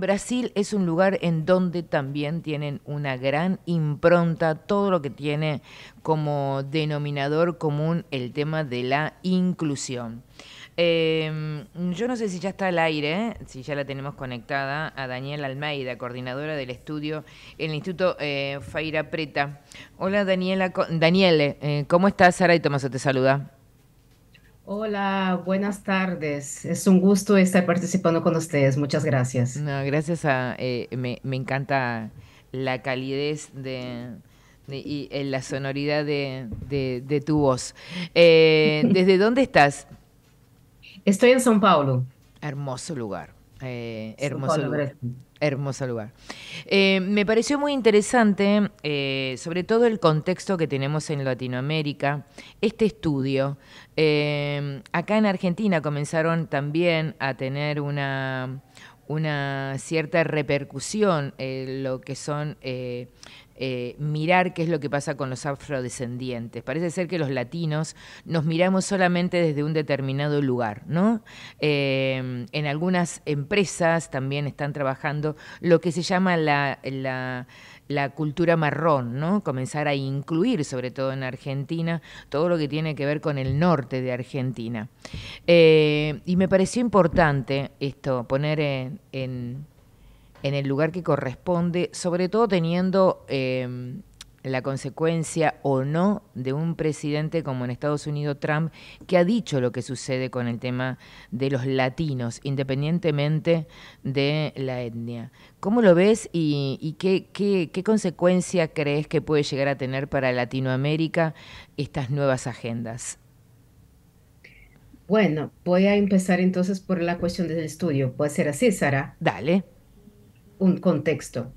Brasil es un lugar en donde también tienen una gran impronta, todo lo que tiene como denominador común el tema de la inclusión. Em, yo no sé si ya está al aire, si ya la tenemos conectada a Daniela Almeida, coordinadora del estudio en el Instituto eh, Faira Preta. Hola Daniela, Daniele, eh, ¿cómo estás? Sara y Tomás, te saluda. Hola, buenas tardes. Es un gusto estar participando con ustedes. Muchas gracias. gracias a... Eh, me, encanta la calidez y eh, la sonoridad de, tu voz. Eh, ¿Desde dónde estás? Estoy en São Paulo. Hermoso lugar. hermoso, lugar. hermoso, lugar. me pareció muy interesante, sobre todo el contexto que tenemos en Latinoamérica, este estudio Em, acá en Argentina comenzaron también a tener una, una cierta repercusión en eh, lo que son eh, eh, mirar qué es lo que pasa con los afrodescendientes. Parece ser que los latinos nos miramos solamente desde un determinado lugar, ¿no? Eh, en algunas empresas también están trabajando lo que se llama la, cultura marrón, ¿no? Comenzar a incluir, sobre todo en Argentina, todo lo que tiene que ver con el norte de Argentina. Eh, y me pareció importante esto, poner en en el lugar que corresponde, sobre todo teniendo em, la consecuencia o no de un presidente como en Estados Unidos Trump, que ha dicho lo que sucede con el tema de los latinos, independientemente de la etnia. ¿Cómo lo ves y, qué, qué consecuencia crees que puede llegar a tener para Latinoamérica estas nuevas agendas? Bueno, voy a empezar entonces por la cuestión del estudio. ¿Puede ser así, Sara? Dale un contexto.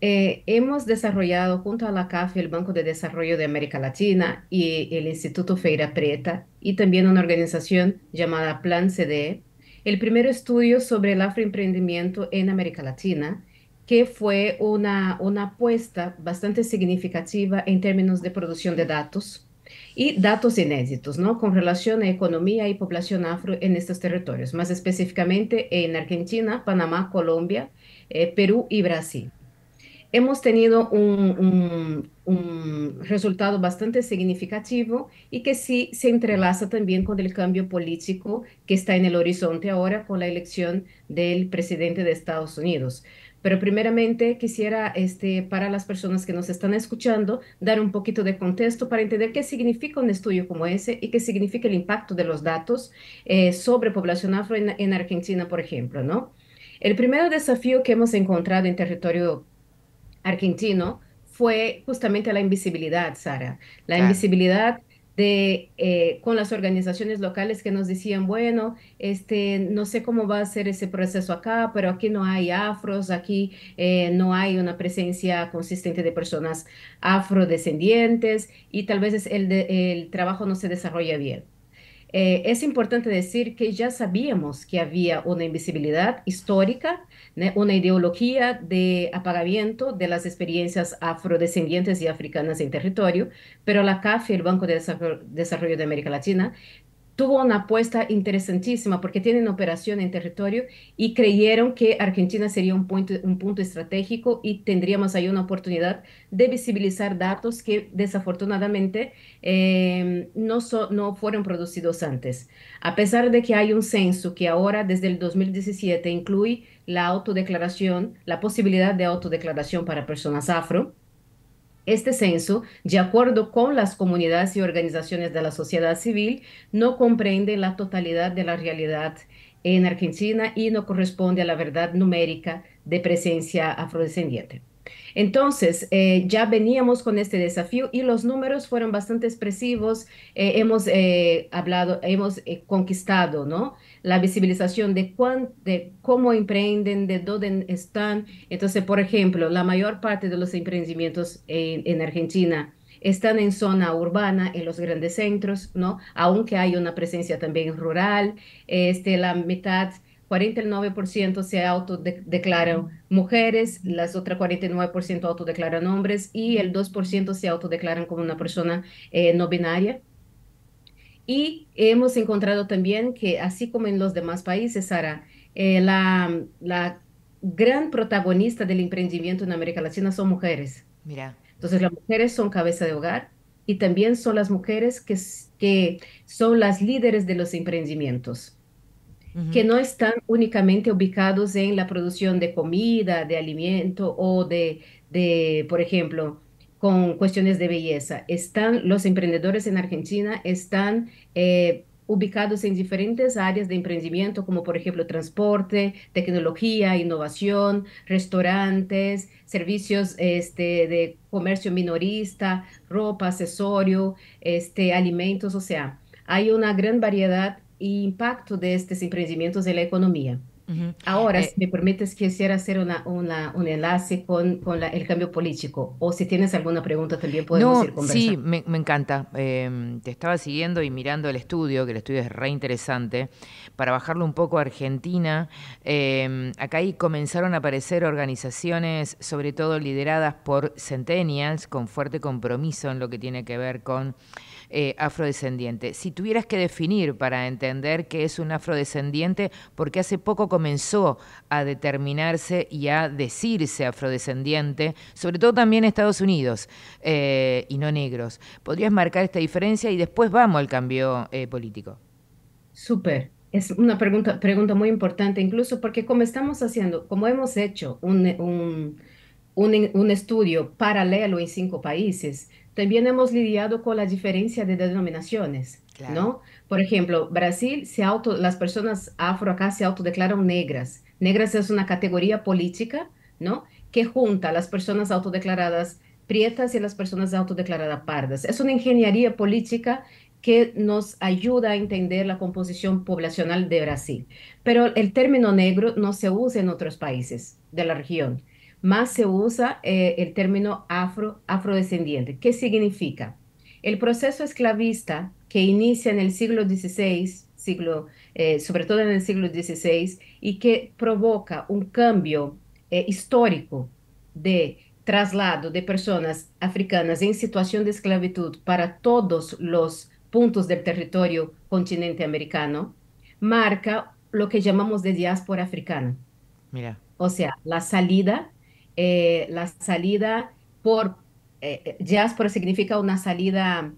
Eh, hemos desarrollado junto a la CAF, el Banco de Desarrollo de América Latina y el Instituto Feira Preta, y también una organización llamada Plan CDE, el primer estudio sobre el afroemprendimiento en América Latina, que fue una, una apuesta bastante significativa en términos de producción de datos y datos inéditos, ¿no? Con relación a economía y población afro en estos territorios, más específicamente en Argentina, Panamá, Colombia, eh, Perú y Brasil. Hemos tenido un, resultado bastante significativo y que sí se entrelaza también con el cambio político que está en el horizonte ahora con la elección del presidente de Estados Unidos. Pero primeramente quisiera, este, para las personas que nos están escuchando, dar un poquito de contexto para entender qué significa un estudio como ese y qué significa el impacto de los datos eh, sobre población afro en, en Argentina, por ejemplo, ¿no? El primer desafío que hemos encontrado en territorio argentino fue justamente la invisibilidad, Sara. La invisibilidad de, eh, con las organizaciones locales que nos decían, bueno, este, no sé cómo va a ser ese proceso acá, pero aquí no hay afros, aquí eh, no hay una presencia consistente de personas afrodescendientes y tal vez el trabajo no se desarrolla bien. Eh, es importante decir que ya sabíamos que había una invisibilidad histórica, una ideología de apagamiento de las experiencias afrodescendientes y africanas en territorio, pero la CAF el Banco de Desarrollo de América Latina tuvo una apuesta interesantísima porque tienen operación en territorio y creyeron que Argentina sería un punto, un punto estratégico y tendríamos ahí una oportunidad de visibilizar datos que desafortunadamente em, no, no fueron producidos antes. A pesar de que hay un censo que ahora desde el 2017 incluye la autodeclaración, la posibilidad de autodeclaración para personas afro, este censo, de acuerdo con las comunidades y organizaciones de la sociedad civil, no comprende la totalidad de la realidad en Argentina y no corresponde a la verdad numérica de presencia afrodescendiente. Entonces, eh, ya veníamos con este desafío y los números fueron bastante expresivos. Eh, hemos eh, hablado, hemos conquistado ¿no? la visibilización de, cuán, de cómo emprenden, de dónde están. Entonces, por ejemplo, la mayor parte de los emprendimientos en, en Argentina están en zona urbana, en los grandes centros, ¿no? Aunque hay una presencia también rural, este, la mitad 49% se autodeclaran mujeres, las otras 49% autodeclaran hombres y el 2% se autodeclaran como una persona eh, no binaria. Y hemos encontrado también que, así como en los demás países, Sara, eh, la, gran protagonista del emprendimiento en América Latina son mujeres. Mira. Entonces, las mujeres son cabeza de hogar y también son las mujeres que, que son las líderes de los emprendimientos que no están únicamente ubicados en la producción de comida, de alimento o de, por ejemplo, con cuestiones de belleza. Están los emprendedores en Argentina, están... Eh, ubicados en diferentes áreas de emprendimiento, como por ejemplo transporte, tecnología, innovación, restaurantes, servicios este, de comercio minorista, ropa, accesorio, este, alimentos, o sea, hay una gran variedad e impacto destes empreendimentos na é economia. Ahora, eh, si me permites, quisiera hacer una, un enlace con, el cambio político. O si tienes alguna pregunta también podemos no, Sí, me, encanta. Em, te estaba siguiendo y mirando el estudio, que el estudio es re interesante. Para bajarlo un poco a Argentina, em, acá ahí comenzaron a aparecer organizaciones, sobre todo lideradas por centennials, con fuerte compromiso en lo que tiene que ver con eh, afrodescendientes afrodescendiente. Si tuvieras que definir para entender qué es un afrodescendiente, porque hace poco comenzó a determinarse y a decirse afrodescendiente, sobre todo también Estados Unidos, eh, y no negros. ¿Podrías marcar esta diferencia y después vamos al cambio eh, político? Súper. Es una pregunta, muy importante, incluso porque como estamos haciendo, como hemos hecho un, estudio paralelo en cinco países, también hemos lidiado con la diferencia de denominaciones, ¿no? Por ejemplo, Brasil, se auto, las personas afro acá se autodeclaran negras. Negras es una categoría política, ¿no? Que junta a las personas autodeclaradas prietas y a las personas autodeclaradas pardas. Es una ingeniería política que nos ayuda a entender la composición poblacional de Brasil. Pero el término negro no se usa en otros países de la región, más se usa eh, el término afro, afrodescendiente. ¿Qué significa? El proceso esclavista que inicia en el siglo XVI, siglo, eh, sobre todo en el siglo XVI, y que provoca un cambio eh, histórico de traslado de personas africanas en situación de esclavitud para todos los puntos del territorio continente americano, marca lo que llamamos de diáspora africana. O sea, la salida, eh, la salida por eh, significa una salida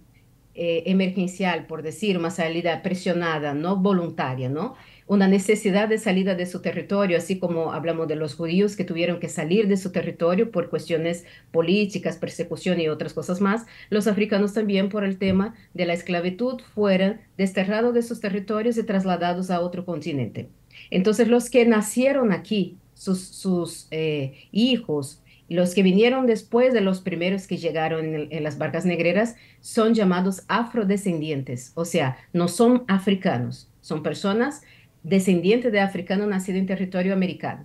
eh, emergencial, por decir, una salida presionada, no voluntaria, ¿no? Una necesidad de salida de su territorio, así como hablamos de los judíos que tuvieron que salir de su territorio por cuestiones políticas, persecución y otras cosas más, los africanos también por el tema de la esclavitud fueron desterrados de sus territorios y trasladados a otro continente. Entonces los que nacieron aquí, sus, sus eh, hijos, los que vinieron después de los primeros que llegaron en, las barcas negreras son llamados afrodescendientes, o sea, no son africanos, son personas descendientes de africanos nacidos en territorio americano.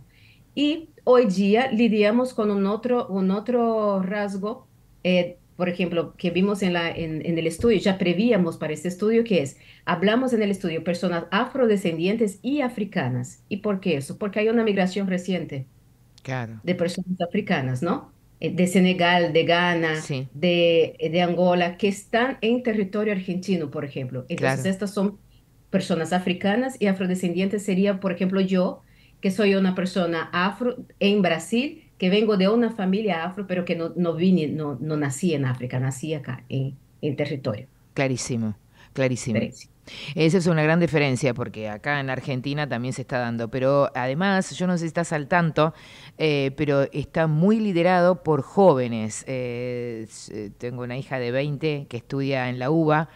Y hoy día lidiamos con un otro, un otro rasgo, eh, por ejemplo, que vimos en, la, en, en, el estudio, ya prevíamos para este estudio, que es, hablamos en el estudio personas afrodescendientes y africanas. ¿Y por qué eso? Porque hay una migración reciente de personas africanas, ¿no? Eh, de Senegal, de Ghana, eh, de, Angola, que están en territorio argentino, por ejemplo. Entonces, estas son personas africanas y afrodescendientes sería, por ejemplo, yo, que soy una persona afro en Brasil, que vengo de una familia afro, pero que no, no vine, no, no nací en África, nací acá, en, en territorio. Clarísimo. Clarísimo. Esa es una gran diferencia porque acá en Argentina también se está dando, pero además, yo no sé si estás al tanto, eh, pero está muy liderado por jóvenes. Eh, eh, tengo una hija de 20 que estudia en la UBA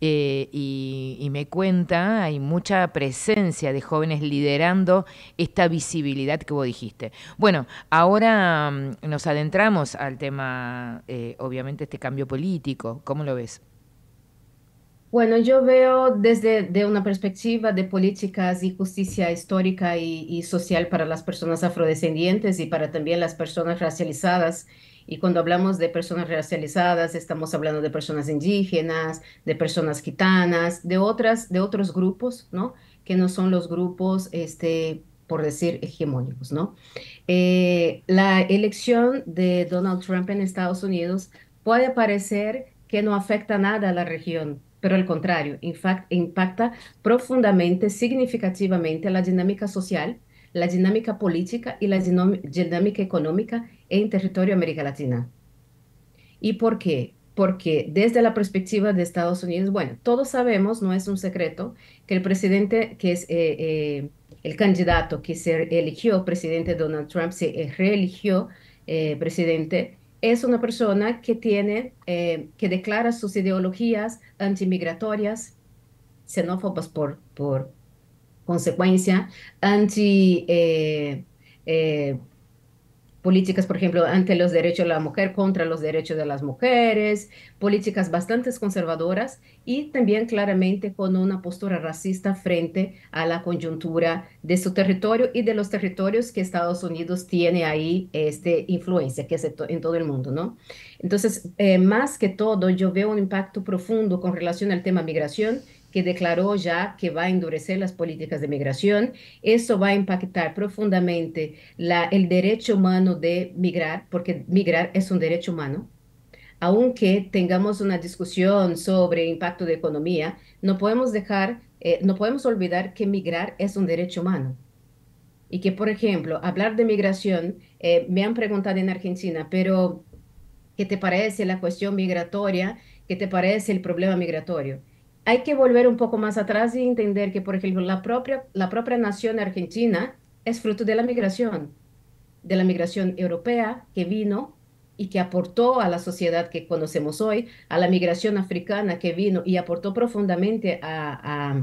y, y, me cuenta, hay mucha presencia de jóvenes liderando esta visibilidad que vos dijiste. Bueno, ahora mm, nos adentramos al tema, obviamente, este cambio político. ¿Cómo lo ves? Bueno, yo veo desde una perspectiva de políticas y justicia histórica y, social para las personas afrodescendientes y para también las personas racializadas. Y cuando hablamos de personas racializadas, estamos hablando de personas indígenas, de personas gitanas, de, otras, de otros grupos, ¿no? Que no son los grupos, este, por decir, hegemónicos, ¿no? Eh, la elección de Donald Trump en Estados Unidos puede parecer que no afecta nada a la región, pero al contrario, impacta profundamente, significativamente la dinámica social, la dinámica política y la dinámica económica en territorio América Latina. ¿Y por qué? Porque desde la perspectiva de Estados Unidos, bueno, todos sabemos, no es un secreto, que el presidente que es... Eh, eh, el candidato que se eligió presidente Donald Trump se reeligió eh, presidente es una persona que tiene, eh, que declara sus ideologías antimigratorias, xenófobas por, por consecuencia, anti... Eh, eh, políticas, por ejemplo, ante los derechos de la mujer, contra los derechos de las mujeres, políticas bastante conservadoras y también claramente con una postura racista frente a la coyuntura de su territorio y de los territorios que Estados Unidos tiene ahí este, influencia, que es en todo el mundo, Entonces, eh, más que todo, yo veo un impacto profundo con relación al tema migración que declaró ya que va a endurecer las políticas de migración. Eso va a impactar profundamente la, el derecho humano de migrar, porque migrar es un derecho humano. Aunque tengamos una discusión sobre impacto de economía, no podemos dejar, eh, no podemos olvidar que migrar es un derecho humano. Y que, por ejemplo, hablar de migración, eh, me han preguntado en Argentina, pero ¿qué te parece la cuestión migratoria? ¿Qué te parece el problema migratorio? hay que volver un poco más atrás y entender que, por ejemplo, la propia, la propia nación argentina es fruto de la migración, de la migración europea que vino y que aportó a la sociedad que conocemos hoy, a la migración africana que vino y aportó profundamente a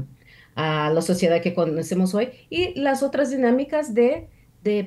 la sociedad que conocemos hoy, y las otras dinámicas de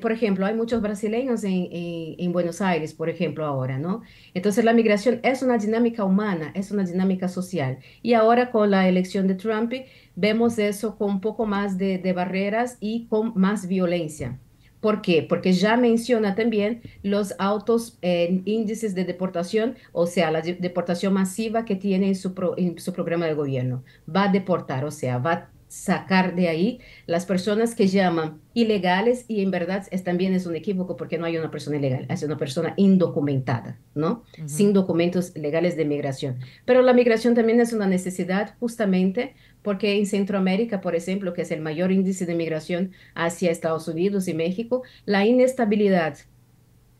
por ejemplo, hay muchos brasileños en, Buenos Aires, por ejemplo, ahora, ¿no? Entonces la migración es una dinámica humana, es una dinámica social. Y ahora con la elección de Trump vemos eso con un poco más de, barreras y con más violencia. ¿Por qué? Porque ya menciona también los altos eh, índices de deportación, o sea, la deportación masiva que tiene su, en su programa de gobierno. Va a deportar, o sea, va a sacar de ahí las personas que llaman ilegales y en verdad es, también es un equívoco porque no hay una persona ilegal, es una persona indocumentada, ¿no? Sin documentos legales de migración. Pero la migración también es una necesidad justamente porque en Centroamérica, por ejemplo, que es el mayor índice de migración hacia Estados Unidos y México, la inestabilidad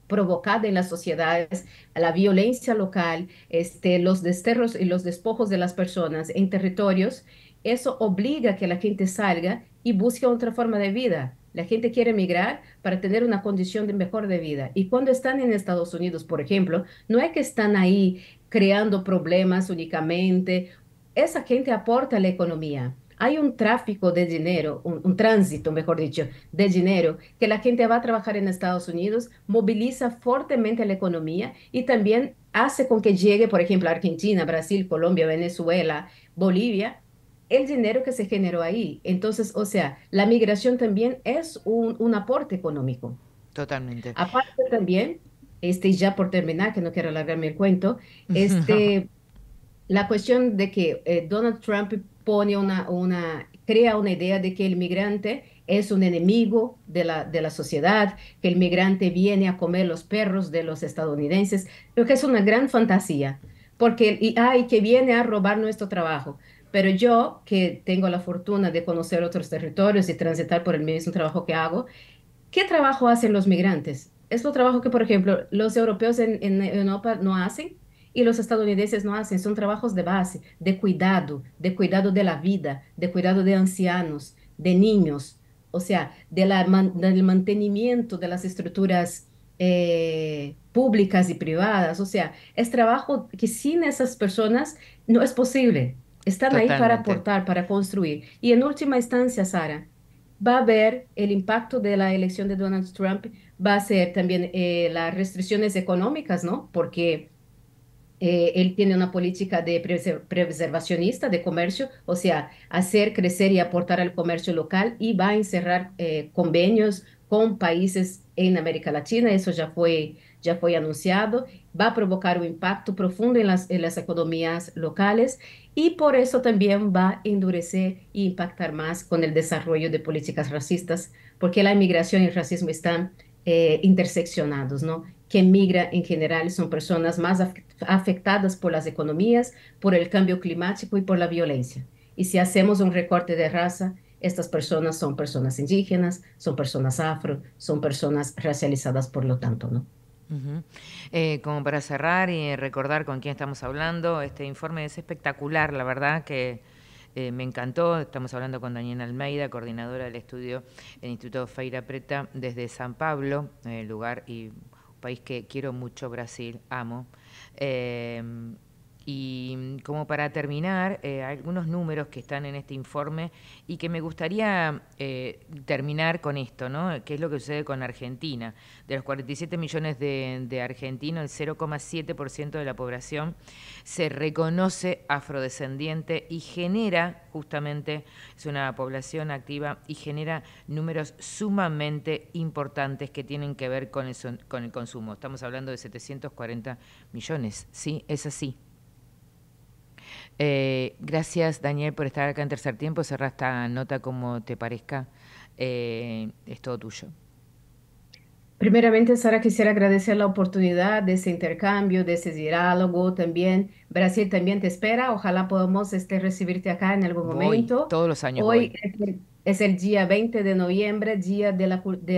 provocada en las sociedades, la violencia local, este, los desterros y los despojos de las personas en territorios eso obliga a que la gente salga y busque otra forma de vida. La gente quiere emigrar para tener una condición de mejor de vida. Y cuando están en Estados Unidos, por ejemplo, no es que están ahí creando problemas únicamente. Esa gente aporta a la economía. Hay un tráfico de dinero, un, tránsito, mejor dicho, de dinero que la gente va a trabajar en Estados Unidos, moviliza fuertemente la economía y también hace con que llegue, por ejemplo, a Argentina, Brasil, Colombia, Venezuela, Bolivia, el dinero que se generó ahí. Entonces, o sea, la migración también es un, aporte económico. Totalmente. Aparte también, este, ya por terminar, que no quiero alargarme el cuento, este, la cuestión de que eh, Donald Trump pone una, una, crea una idea de que el migrante es un enemigo de la, de la sociedad, que el migrante viene a comer los perros de los estadounidenses, lo que es una gran fantasía porque y, ay, que viene a robar nuestro trabajo. Pero yo, que tengo la fortuna de conocer otros territorios y transitar por el mismo trabajo que hago, ¿qué trabajo hacen los migrantes? Es un trabajo que, por ejemplo, los europeos en, Europa no hacen y los estadounidenses no hacen. Son trabajos de base, de cuidado, de cuidado de la vida, de cuidado de ancianos, de niños, o sea, del mantenimiento de las estructuras eh, públicas y privadas. O sea, es trabajo que sin esas personas no es posible. Están ahí para aportar, para construir. Y en última instancia, Sara, va a haber el impacto de la elección de Donald Trump, va a ser también eh, las restricciones económicas, ¿no? Porque eh, él tiene una política de preservacionista de comercio, o sea, hacer crecer y aportar al comercio local y va a encerrar eh, convenios con países en América Latina, eso ya fue ya fue anunciado, a provocar un impacto profundo en las, economías las y por eso por va a endurecer e impactar más con el desarrollo de políticas racistas, porque la inmigración y el racismo están eh, interseccionados, ¿no? Que migra en general son personas más afectadas por las economías, por el cambio climático y por la violencia. Y si hacemos un recorte de raza, estas personas son personas indígenas, son personas afro, son personas racializadas, por lo tanto, ¿no? Eh, como para cerrar y recordar con quién estamos hablando, este informe es espectacular, la verdad que eh, me encantó. Estamos hablando con Daniela Almeida, coordinadora del estudio del Instituto Feira Preta desde San Pablo, eh, lugar y país que quiero mucho, Brasil, amo. Y mm, como para terminar, eh, algunos números que están en este informe y que me gustaría eh, terminar con esto, ¿no? ¿Qué es lo que sucede con Argentina? De los 47 millones de, argentinos, el 0,7% de la población se reconoce afrodescendiente y genera, justamente, es una población activa y genera números sumamente importantes que tienen que ver con el, con el consumo. Estamos hablando de 740 millones, ¿sí? Es así. Eh, gracias, Daniel, por estar acá en tercer tiempo. Cerra esta nota como te parezca. Eh, es todo tuyo. Primeramente, Sara, quisiera agradecer la oportunidad de ese intercambio, de ese diálogo también. Brasil también te espera. Ojalá podamos este, recibirte acá en algún momento. Todos los años. Hoy Es, el, día 20 de noviembre, día de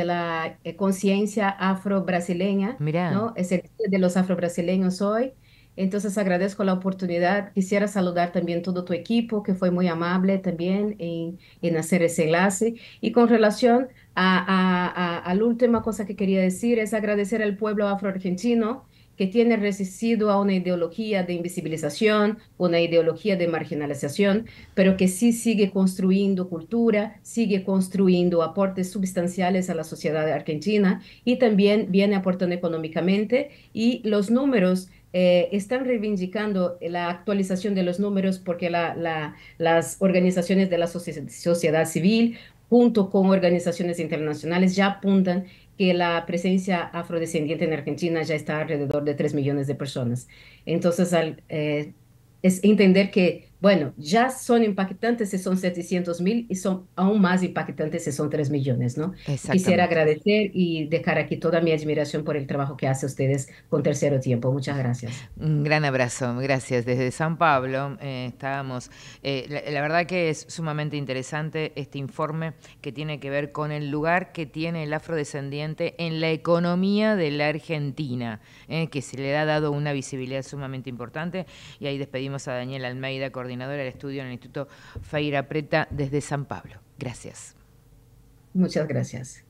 la, eh, conciencia afro-brasileña. Mira. Es el día de los afro-brasileños hoy. Entonces agradezco la oportunidad. Quisiera saludar también todo tu equipo, que fue muy amable también en, hacer ese enlace. Y con relación a, la última cosa que quería decir, es agradecer al pueblo afroargentino que tiene resistido a una ideología de invisibilización, una ideología de marginalización, pero que sí sigue construyendo cultura, sigue construyendo aportes sustanciales a la sociedad argentina y también viene aportando económicamente. Y los números eh, están reivindicando la actualización de los números porque las organizaciones de la sociedad civil junto con organizaciones internacionales ya apuntan que la presencia afrodescendiente en Argentina ya está alrededor de 3 millones de personas. Entonces, al, eh, es entender que bueno, ya son impactantes si son 700 mil y son aún más impactantes si son 3 millones, ¿no? Quisiera agradecer y dejar aquí toda mi admiración por el trabajo que hace ustedes con Tercero Tiempo. Muchas gracias. Un gran abrazo, gracias. Desde San Pablo eh, estábamos, eh, la, verdad que es sumamente interesante este informe que tiene que ver con el lugar que tiene el afrodescendiente en la economía de la Argentina, eh, que se le ha dado una visibilidad sumamente importante. Y ahí despedimos a Daniel Almeida, coordinador coordinadora del estudio en el Instituto Feira Preta desde San Pablo. Gracias. Muchas gracias.